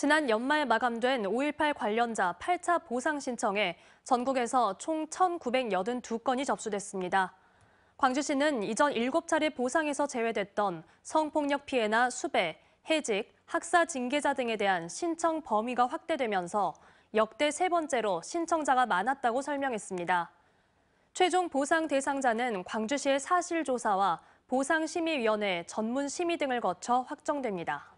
지난 연말 마감된 5.18 관련자 8차 보상 신청에 전국에서 총 1,982건이 접수됐습니다. 광주시는 이전 7차례 보상에서 제외됐던 성폭력 피해나 수배, 해직, 학사 징계자 등에 대한 신청 범위가 확대되면서 역대 세 번째로 신청자가 많았다고 설명했습니다. 최종 보상 대상자는 광주시의 사실조사와 보상심의위원회 전문심의 등을 거쳐 확정됩니다.